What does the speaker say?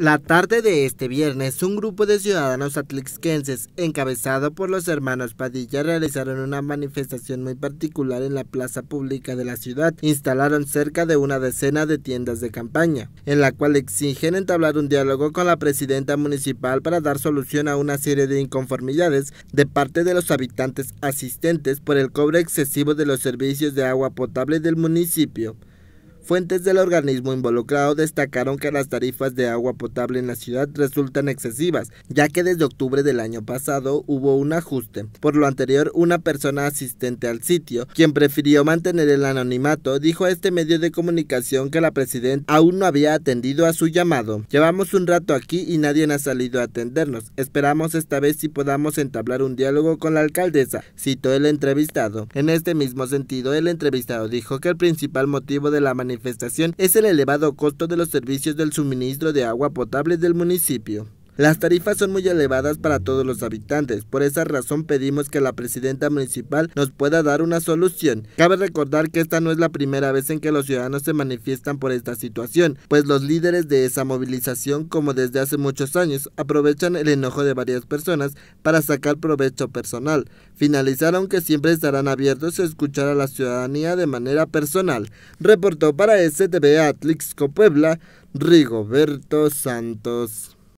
La tarde de este viernes, un grupo de ciudadanos atlixquenses, encabezado por los hermanos Padilla, realizaron una manifestación muy particular en la plaza pública de la ciudad. Instalaron cerca de una decena de tiendas de campaña, en la cual exigen entablar un diálogo con la presidenta municipal para dar solución a una serie de inconformidades de parte de los habitantes asistentes por el cobre excesivo de los servicios de agua potable del municipio. Fuentes del organismo involucrado destacaron que las tarifas de agua potable en la ciudad resultan excesivas, ya que desde octubre del año pasado hubo un ajuste. Por lo anterior, una persona asistente al sitio, quien prefirió mantener el anonimato, dijo a este medio de comunicación que la presidenta aún no había atendido a su llamado. Llevamos un rato aquí y nadie ha salido a atendernos. Esperamos esta vez si podamos entablar un diálogo con la alcaldesa, citó el entrevistado. En este mismo sentido, el entrevistado dijo que el principal motivo de la manifestación manifestación es el elevado costo de los servicios del suministro de agua potable del municipio. Las tarifas son muy elevadas para todos los habitantes, por esa razón pedimos que la presidenta municipal nos pueda dar una solución. Cabe recordar que esta no es la primera vez en que los ciudadanos se manifiestan por esta situación, pues los líderes de esa movilización, como desde hace muchos años, aprovechan el enojo de varias personas para sacar provecho personal. Finalizaron que siempre estarán abiertos a escuchar a la ciudadanía de manera personal. Reportó para stb Atlixco Puebla, Rigoberto Santos.